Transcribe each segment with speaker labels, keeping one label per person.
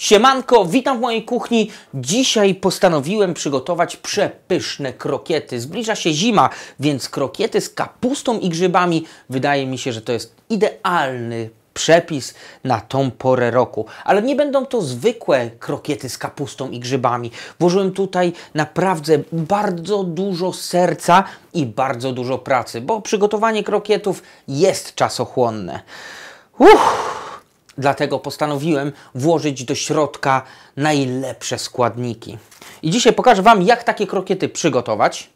Speaker 1: Siemanko, witam w mojej kuchni. Dzisiaj postanowiłem przygotować przepyszne krokiety. Zbliża się zima, więc krokiety z kapustą i grzybami wydaje mi się, że to jest idealny przepis na tą porę roku. Ale nie będą to zwykłe krokiety z kapustą i grzybami. Włożyłem tutaj naprawdę bardzo dużo serca i bardzo dużo pracy, bo przygotowanie krokietów jest czasochłonne. Uff. Dlatego postanowiłem włożyć do środka najlepsze składniki. I dzisiaj pokażę Wam, jak takie krokiety przygotować,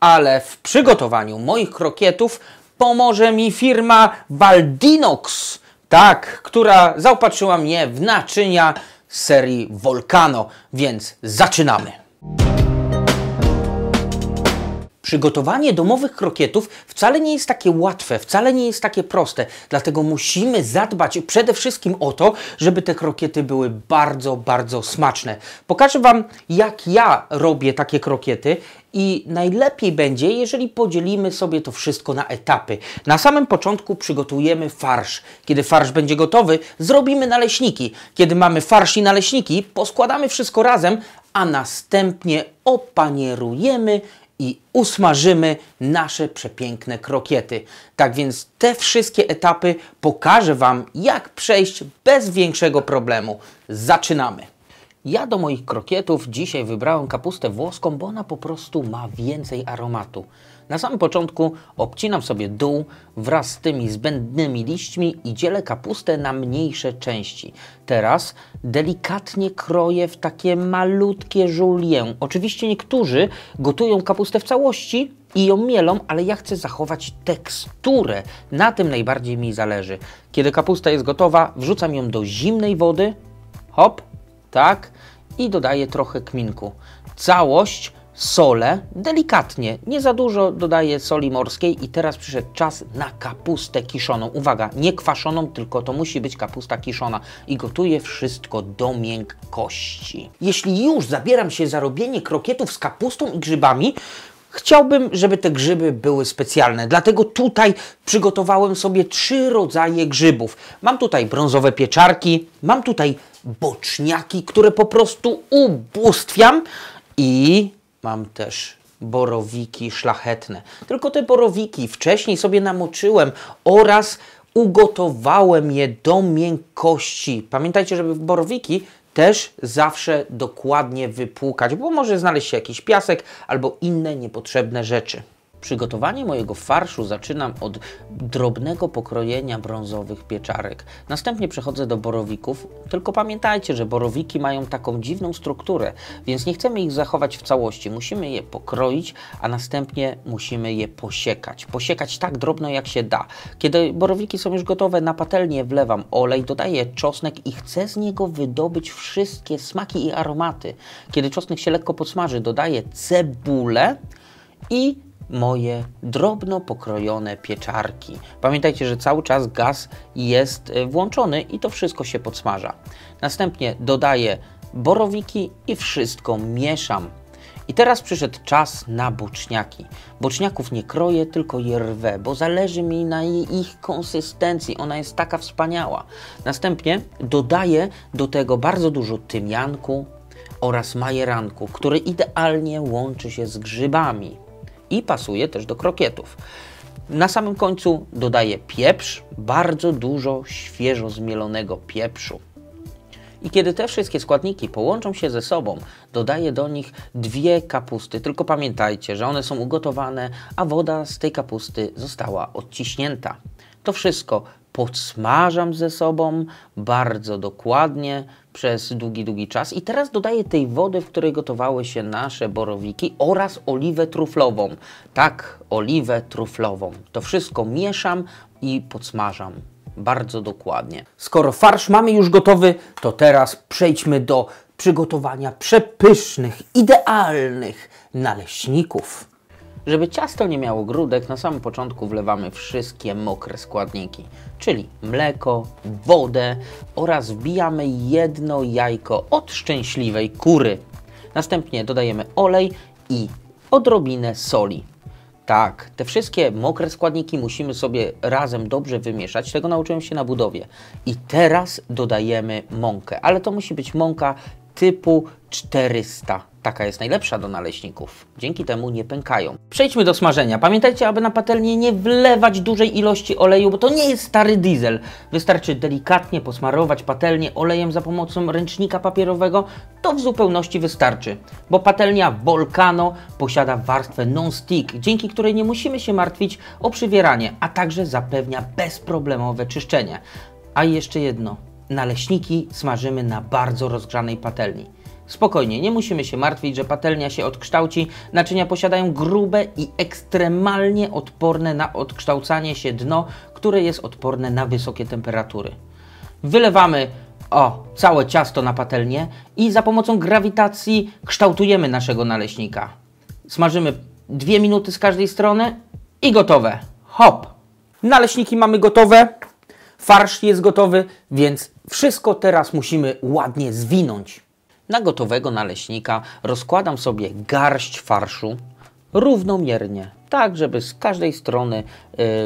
Speaker 1: ale w przygotowaniu moich krokietów pomoże mi firma Baldinox, tak, która zaopatrzyła mnie w naczynia serii Volcano, więc zaczynamy. Przygotowanie domowych krokietów wcale nie jest takie łatwe, wcale nie jest takie proste, dlatego musimy zadbać przede wszystkim o to, żeby te krokiety były bardzo, bardzo smaczne. Pokażę Wam, jak ja robię takie krokiety i najlepiej będzie, jeżeli podzielimy sobie to wszystko na etapy. Na samym początku przygotujemy farsz. Kiedy farsz będzie gotowy, zrobimy naleśniki. Kiedy mamy farsz i naleśniki, poskładamy wszystko razem, a następnie opanierujemy i usmażymy nasze przepiękne krokiety. Tak więc te wszystkie etapy pokażę Wam, jak przejść bez większego problemu. Zaczynamy! Ja do moich krokietów dzisiaj wybrałem kapustę włoską, bo ona po prostu ma więcej aromatu. Na samym początku obcinam sobie dół wraz z tymi zbędnymi liśćmi i dzielę kapustę na mniejsze części. Teraz delikatnie kroję w takie malutkie julię. Oczywiście niektórzy gotują kapustę w całości, i ją mielą, ale ja chcę zachować teksturę. Na tym najbardziej mi zależy. Kiedy kapusta jest gotowa, wrzucam ją do zimnej wody, hop, tak, i dodaję trochę kminku. Całość solę, delikatnie, nie za dużo dodaję soli morskiej i teraz przyszedł czas na kapustę kiszoną. Uwaga, nie kwaszoną, tylko to musi być kapusta kiszona i gotuję wszystko do miękkości. Jeśli już zabieram się za robienie krokietów z kapustą i grzybami, Chciałbym, żeby te grzyby były specjalne, dlatego tutaj przygotowałem sobie trzy rodzaje grzybów. Mam tutaj brązowe pieczarki, mam tutaj boczniaki, które po prostu ubóstwiam i mam też borowiki szlachetne. Tylko te borowiki wcześniej sobie namoczyłem oraz ugotowałem je do miękkości. Pamiętajcie, żeby borowiki też zawsze dokładnie wypłukać, bo może znaleźć się jakiś piasek albo inne niepotrzebne rzeczy. Przygotowanie mojego farszu zaczynam od drobnego pokrojenia brązowych pieczarek. Następnie przechodzę do borowików, tylko pamiętajcie, że borowiki mają taką dziwną strukturę, więc nie chcemy ich zachować w całości. Musimy je pokroić, a następnie musimy je posiekać. Posiekać tak drobno jak się da. Kiedy borowiki są już gotowe, na patelnię wlewam olej, dodaję czosnek i chcę z niego wydobyć wszystkie smaki i aromaty. Kiedy czosnek się lekko podsmaży, dodaję cebulę i moje drobno pokrojone pieczarki. Pamiętajcie, że cały czas gaz jest y, włączony i to wszystko się podsmaża. Następnie dodaję borowiki i wszystko mieszam. I teraz przyszedł czas na boczniaki. Boczniaków nie kroję, tylko je rwę, bo zależy mi na ich konsystencji. Ona jest taka wspaniała. Następnie dodaję do tego bardzo dużo tymianku oraz majeranku, który idealnie łączy się z grzybami i pasuje też do krokietów. Na samym końcu dodaję pieprz, bardzo dużo świeżo zmielonego pieprzu. I kiedy te wszystkie składniki połączą się ze sobą, dodaję do nich dwie kapusty. Tylko pamiętajcie, że one są ugotowane, a woda z tej kapusty została odciśnięta. To wszystko podsmażam ze sobą bardzo dokładnie, przez długi, długi czas. I teraz dodaję tej wody, w której gotowały się nasze borowiki oraz oliwę truflową. Tak, oliwę truflową. To wszystko mieszam i podsmażam bardzo dokładnie. Skoro farsz mamy już gotowy, to teraz przejdźmy do przygotowania przepysznych, idealnych naleśników. Żeby ciasto nie miało grudek, na samym początku wlewamy wszystkie mokre składniki, czyli mleko, wodę oraz wbijamy jedno jajko od szczęśliwej kury. Następnie dodajemy olej i odrobinę soli. Tak, te wszystkie mokre składniki musimy sobie razem dobrze wymieszać. Tego nauczyłem się na budowie. I teraz dodajemy mąkę, ale to musi być mąka typu 400 Taka jest najlepsza do naleśników. Dzięki temu nie pękają. Przejdźmy do smażenia. Pamiętajcie, aby na patelnię nie wlewać dużej ilości oleju, bo to nie jest stary diesel. Wystarczy delikatnie posmarować patelnię olejem za pomocą ręcznika papierowego. To w zupełności wystarczy, bo patelnia Volcano posiada warstwę non-stick, dzięki której nie musimy się martwić o przywieranie, a także zapewnia bezproblemowe czyszczenie. A jeszcze jedno. Naleśniki smażymy na bardzo rozgrzanej patelni. Spokojnie, nie musimy się martwić, że patelnia się odkształci. Naczynia posiadają grube i ekstremalnie odporne na odkształcanie się dno, które jest odporne na wysokie temperatury. Wylewamy o całe ciasto na patelnię i za pomocą grawitacji kształtujemy naszego naleśnika. Smażymy dwie minuty z każdej strony i gotowe. Hop! Naleśniki mamy gotowe, farsz jest gotowy, więc wszystko teraz musimy ładnie zwinąć. Na gotowego naleśnika rozkładam sobie garść farszu równomiernie, tak żeby z każdej strony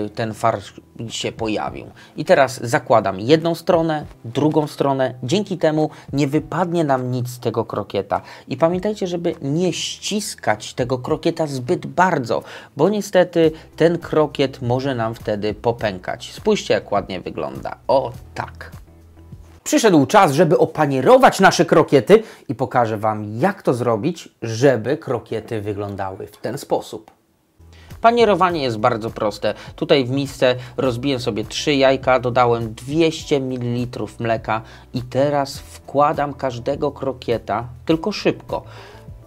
Speaker 1: y, ten farsz się pojawił. I teraz zakładam jedną stronę, drugą stronę. Dzięki temu nie wypadnie nam nic z tego krokieta. I pamiętajcie, żeby nie ściskać tego krokieta zbyt bardzo, bo niestety ten krokiet może nam wtedy popękać. Spójrzcie, jak ładnie wygląda. O tak. Przyszedł czas, żeby opanierować nasze krokiety i pokażę Wam, jak to zrobić, żeby krokiety wyglądały w ten sposób. Panierowanie jest bardzo proste. Tutaj w misce rozbiłem sobie 3 jajka, dodałem 200 ml mleka i teraz wkładam każdego krokieta, tylko szybko,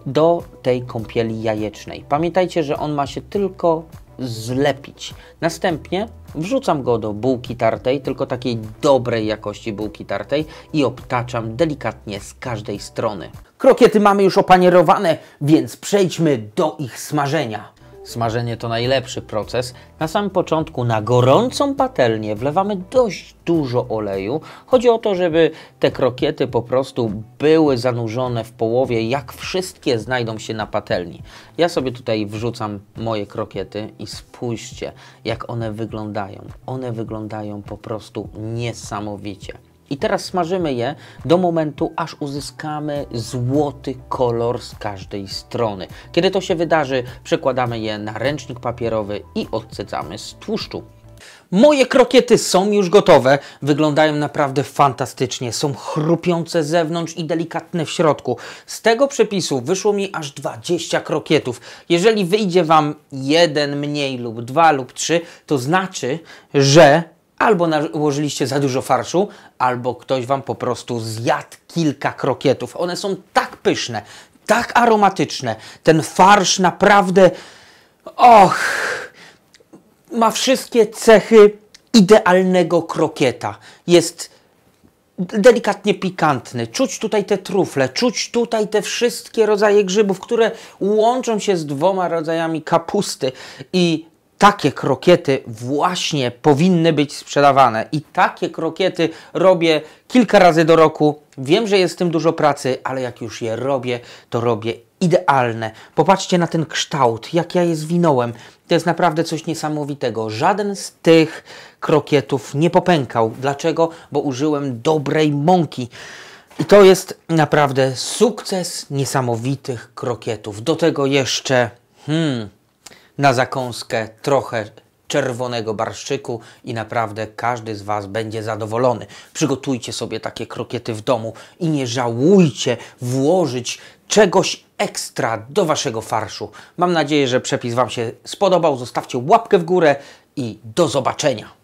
Speaker 1: do tej kąpieli jajecznej. Pamiętajcie, że on ma się tylko zlepić. Następnie wrzucam go do bułki tartej, tylko takiej dobrej jakości bułki tartej i obtaczam delikatnie z każdej strony. Krokiety mamy już opanierowane, więc przejdźmy do ich smażenia. Smażenie to najlepszy proces. Na samym początku na gorącą patelnię wlewamy dość dużo oleju. Chodzi o to, żeby te krokiety po prostu były zanurzone w połowie, jak wszystkie znajdą się na patelni. Ja sobie tutaj wrzucam moje krokiety i spójrzcie, jak one wyglądają. One wyglądają po prostu niesamowicie. I teraz smażymy je do momentu, aż uzyskamy złoty kolor z każdej strony. Kiedy to się wydarzy, przekładamy je na ręcznik papierowy i odcedzamy z tłuszczu. Moje krokiety są już gotowe, wyglądają naprawdę fantastycznie, są chrupiące zewnątrz i delikatne w środku. Z tego przepisu wyszło mi aż 20 krokietów. Jeżeli wyjdzie Wam jeden mniej lub dwa lub trzy, to znaczy, że albo nałożyliście za dużo farszu, albo ktoś Wam po prostu zjadł kilka krokietów. One są tak pyszne, tak aromatyczne. Ten farsz naprawdę, och, ma wszystkie cechy idealnego krokieta. Jest delikatnie pikantny. Czuć tutaj te trufle, czuć tutaj te wszystkie rodzaje grzybów, które łączą się z dwoma rodzajami kapusty i takie krokiety właśnie powinny być sprzedawane. I takie krokiety robię kilka razy do roku. Wiem, że jest w tym dużo pracy, ale jak już je robię, to robię idealne. Popatrzcie na ten kształt, jak ja je zwinąłem. To jest naprawdę coś niesamowitego. Żaden z tych krokietów nie popękał. Dlaczego? Bo użyłem dobrej mąki. I to jest naprawdę sukces niesamowitych krokietów. Do tego jeszcze... Hmm, na zakąskę trochę czerwonego barszczyku i naprawdę każdy z Was będzie zadowolony. Przygotujcie sobie takie krokiety w domu i nie żałujcie włożyć czegoś ekstra do Waszego farszu. Mam nadzieję, że przepis Wam się spodobał. Zostawcie łapkę w górę i do zobaczenia.